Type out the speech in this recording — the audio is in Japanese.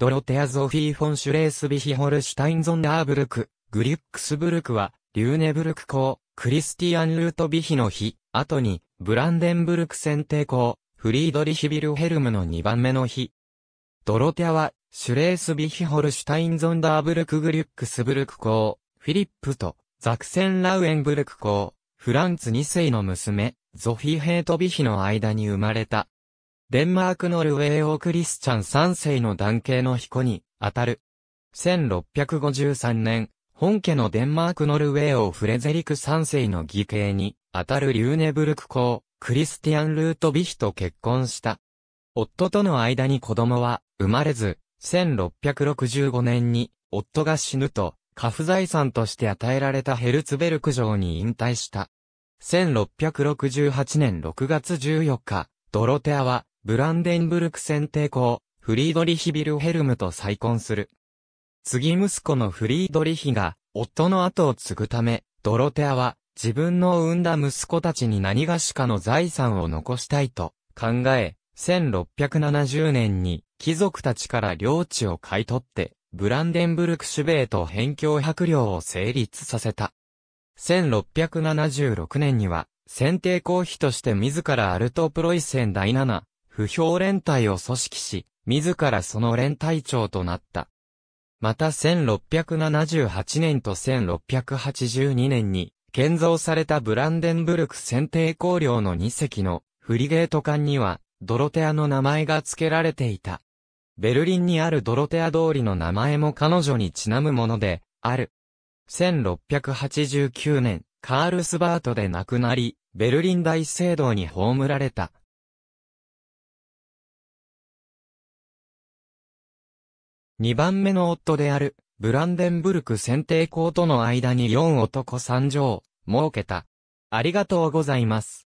ドロテア・ゾフィー・フォン・シュレースビヒ・ホルシュタイン・ゾンダーブルク、グリュックスブルクは、リューネブルク公、クリスティアン・ルートビヒの日、後に、ブランデンブルク選定公、フリードリヒ・ビルヘルムの2番目の日。ドロテアは、シュレースビヒ・ホルシュタイン・ゾンダーブルク・グリュックスブルク公、フィリップと、ザクセン・ラウエンブルク公、フランツ2世の娘、ゾフィー・ヘイト・ビヒの間に生まれた。デンマークノルウェー王クリスチャン3世の男系の彦に、あたる。1653年、本家のデンマークノルウェー王フレゼリク3世の義兄に、あたるリューネブルク公、クリスティアン・ルートビヒと結婚した。夫との間に子供は、生まれず、1665年に、夫が死ぬと、家父財産として与えられたヘルツベルク城に引退した。1668年6月14日、ドロテアは、ブランデンブルク選定公、フリードリヒ・ビルヘルムと再婚する。次息子のフリードリヒが、夫の後を継ぐため、ドロテアは、自分の産んだ息子たちに何がしかの財産を残したいと考え、1670年に貴族たちから領地を買い取って、ブランデンブルク主米と辺境百領を成立させた。1676年には、選定公費として自らアルトプロイセン第7、不評連隊を組織し、自らその連隊長となった。また1678年と1682年に、建造されたブランデンブルク選定工領の2隻のフリゲート艦には、ドロテアの名前が付けられていた。ベルリンにあるドロテア通りの名前も彼女にちなむもので、ある。1689年、カールスバートで亡くなり、ベルリン大聖堂に葬られた。2番目の夫である、ブランデンブルク選定校との間に4男3女を設けた。ありがとうございます。